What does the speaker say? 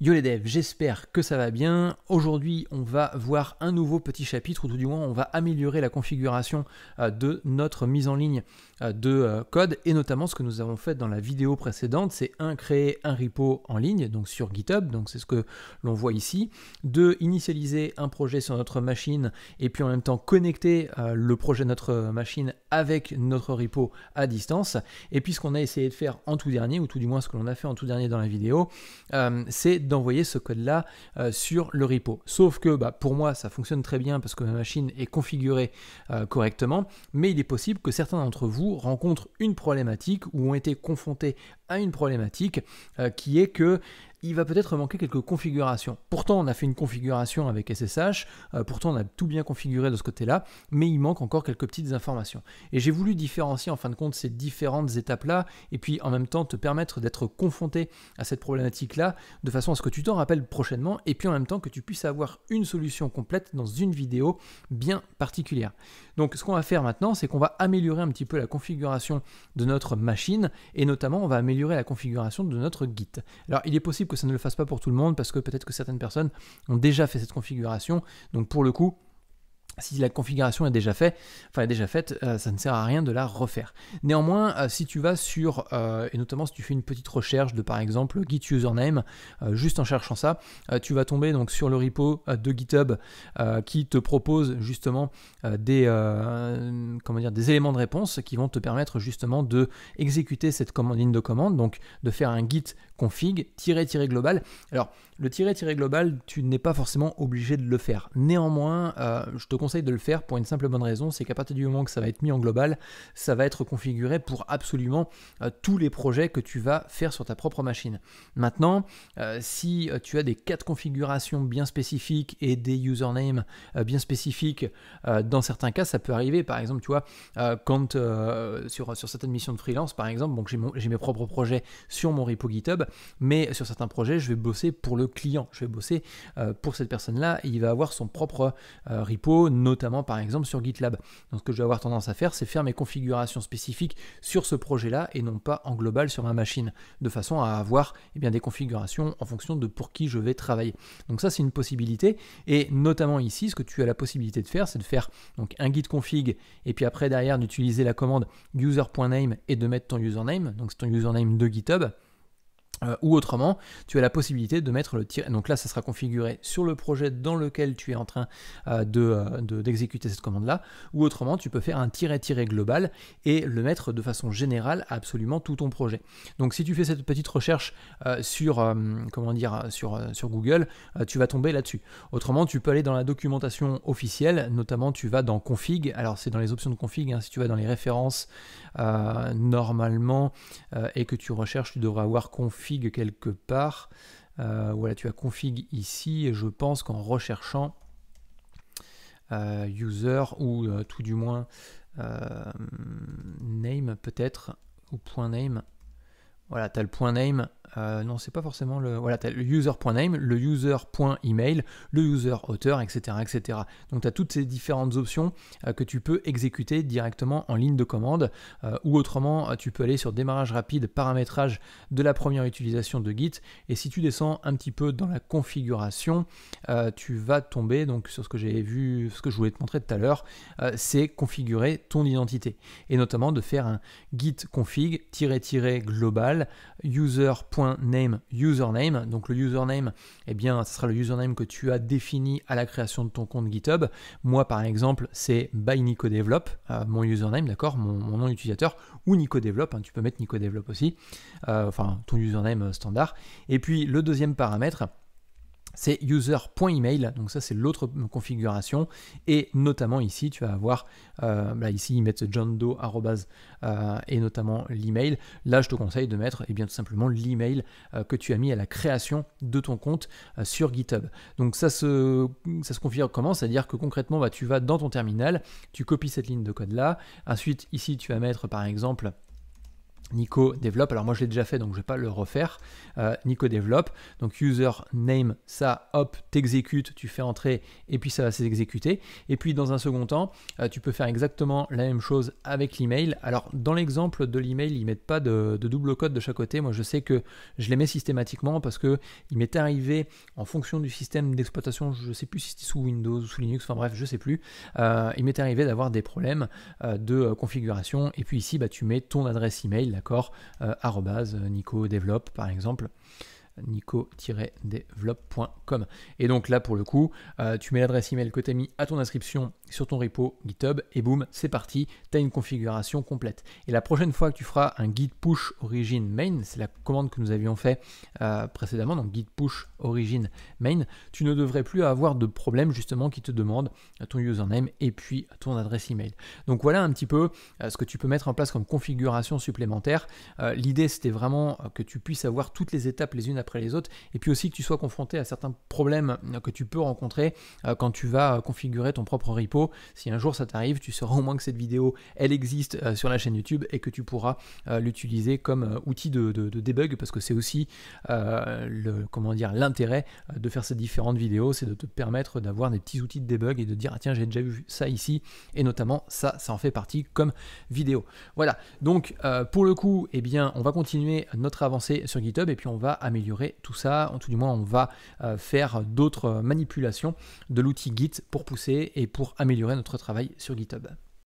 Yo les devs, j'espère que ça va bien. Aujourd'hui, on va voir un nouveau petit chapitre, ou tout du moins, on va améliorer la configuration euh, de notre mise en ligne euh, de euh, code, et notamment ce que nous avons fait dans la vidéo précédente, c'est un créer un repo en ligne, donc sur GitHub, donc c'est ce que l'on voit ici. de initialiser un projet sur notre machine, et puis en même temps connecter le projet de notre machine avec notre repo à distance. Et puis ce qu'on a essayé de faire en tout dernier, ou tout du moins ce que l'on a fait en tout dernier dans la vidéo, c'est de d'envoyer ce code-là euh, sur le repo. Sauf que bah, pour moi, ça fonctionne très bien parce que ma machine est configurée euh, correctement, mais il est possible que certains d'entre vous rencontrent une problématique ou ont été confrontés à une problématique euh, qui est que il va peut-être manquer quelques configurations. Pourtant, on a fait une configuration avec SSH, euh, pourtant on a tout bien configuré de ce côté-là, mais il manque encore quelques petites informations. Et j'ai voulu différencier en fin de compte ces différentes étapes-là, et puis en même temps te permettre d'être confronté à cette problématique-là, de façon à ce que tu t'en rappelles prochainement, et puis en même temps que tu puisses avoir une solution complète dans une vidéo bien particulière. Donc ce qu'on va faire maintenant, c'est qu'on va améliorer un petit peu la configuration de notre machine, et notamment on va améliorer la configuration de notre Git. Alors il est possible que ça ne le fasse pas pour tout le monde parce que peut-être que certaines personnes ont déjà fait cette configuration. Donc pour le coup, si la configuration est déjà faite, enfin déjà faite, euh, ça ne sert à rien de la refaire. Néanmoins, euh, si tu vas sur, euh, et notamment si tu fais une petite recherche de par exemple Git username, juste en cherchant ça, tu vas tomber donc sur le repo de GitHub qui te propose justement des, comment dire, des éléments de réponse qui vont te permettre justement de cette commande, ligne de commande, donc de faire un git config-global. Alors, le -global, tu n'es pas forcément obligé de le faire. Néanmoins, euh, je te conseille de le faire pour une simple bonne raison, c'est qu'à partir du moment que ça va être mis en global, ça va être configuré pour absolument euh, tous les projets que tu vas faire sur ta propre machine. Maintenant, euh, si tu as des cas de configuration bien spécifiques et des usernames bien spécifiques, dans certains cas, ça peut arriver. Par exemple, tu vois, quand sur, sur certaines missions de freelance, par exemple, donc j'ai mes propres projets sur mon repo GitHub, mais sur certains projets, je vais bosser pour le client, je vais bosser euh, pour cette personne-là, et il va avoir son propre euh, repo, notamment par exemple sur GitLab. Donc ce que je vais avoir tendance à faire, c'est faire mes configurations spécifiques sur ce projet-là et non pas en global sur ma machine, de façon à avoir eh bien, des configurations en fonction de pour qui je vais travailler. Donc ça, c'est une possibilité, et notamment ici, ce que tu as la possibilité de faire, c'est de faire donc un git config, et puis après derrière d'utiliser la commande user.name et de mettre ton username, donc c'est ton username de GitHub euh, ou autrement, tu as la possibilité de mettre le tir Donc là, ça sera configuré sur le projet dans lequel tu es en train euh, euh, d'exécuter cette commande-là. Ou autrement, tu peux faire un tiret-tiret global et le mettre de façon générale à absolument tout ton projet. Donc si tu fais cette petite recherche sur, comment dire, sur, sur Google, tu vas tomber là-dessus. Autrement, tu peux aller dans la documentation officielle, notamment tu vas dans config. Alors c'est dans les options de config, hein. si tu vas dans les références normalement et que tu recherches, tu devras avoir config quelque part. Euh, voilà, tu as config ici et je pense qu'en recherchant euh, user ou euh, tout du moins name peut-être ou point name, voilà, tu as le point name euh, non, c'est pas forcément le. Voilà, tu as le user.name, le user.email, le user auteur, etc. etc. Donc tu as toutes ces différentes options euh, que tu peux exécuter directement en ligne de commande euh, ou autrement, tu peux aller sur démarrage rapide, paramétrage de la première utilisation de Git. Et si tu descends un petit peu dans la configuration, tu vas tomber donc sur ce que j'ai vu, ce que je voulais te montrer tout à l'heure, c'est configurer ton identité et notamment de faire un git config-global user.name name username. Donc le username, eh bien, ce sera le username que tu as défini à la création de ton compte GitHub. Moi, par exemple, c'est by nico euh, mon username, d'accord, mon, nom utilisateur ou NicoDevelop, develop hein, tu peux mettre nico NicoDevelop aussi, euh, enfin ton username standard. Et puis le deuxième paramètre, c'est user.email, donc ça c'est l'autre configuration, et notamment ici tu vas avoir, là euh, bah, ici ils mettent John Doe euh, et notamment l'email, là je te conseille de mettre et eh bien tout simplement l'email euh, que tu as mis à la création de ton compte sur GitHub. Donc ça se, ça se configure comment C'est-à-dire que concrètement bah, tu vas dans ton terminal, tu copies cette ligne de code là, ensuite ici tu vas mettre par exemple Nico développe, alors moi je l'ai déjà fait donc je ne vais pas le refaire, euh, Nico développe, donc user name, ça hop, t'exécutes, tu fais entrer et puis ça va s'exécuter. Et puis dans un second temps, euh, tu peux faire exactement la même chose avec l'email. Alors dans l'exemple de l'email, ils ne mettent pas de, double code de chaque côté, moi je sais que je les mets systématiquement parce que il m'est arrivé en fonction du système d'exploitation, je ne sais plus si c'était sous Windows ou sous Linux, enfin bref, je ne sais plus, euh, il m'est arrivé d'avoir des problèmes de configuration et puis ici bah, tu mets ton adresse email d'accord euh, euh, Nico développe par exemple nico-develop.com. Et donc là, pour le coup, euh, tu mets l'adresse email que tu as mis à ton inscription sur ton repo GitHub et boum, c'est parti, tu as une configuration complète. Et la prochaine fois que tu feras un git push origin main, c'est la commande que nous avions fait euh, précédemment, donc git push origin main, tu ne devrais plus avoir de problème justement qui te demande ton username et puis ton adresse email. Donc voilà un petit peu euh, ce que tu peux mettre en place comme configuration supplémentaire. L'idée, c'était vraiment que tu puisses avoir toutes les étapes les unes à les autres, et puis aussi que tu sois confronté à certains problèmes que tu peux rencontrer euh, quand tu vas euh, configurer ton propre repo. Si un jour ça t'arrive, tu sauras au moins que cette vidéo, elle existe euh, sur la chaîne YouTube et que tu pourras l'utiliser comme outil de, de, debug, parce que c'est aussi le, comment dire l'intérêt de faire ces différentes vidéos, c'est de te permettre d'avoir des petits outils de debug et de dire ah, tiens j'ai déjà vu ça ici, et notamment ça, ça en fait partie comme vidéo. Voilà, donc pour le coup, et eh bien on va continuer notre avancée sur GitHub et puis on va améliorer tout ça, en tout du moins on va euh, faire d'autres euh, manipulations de l'outil Git pour pousser et pour améliorer notre travail sur GitHub.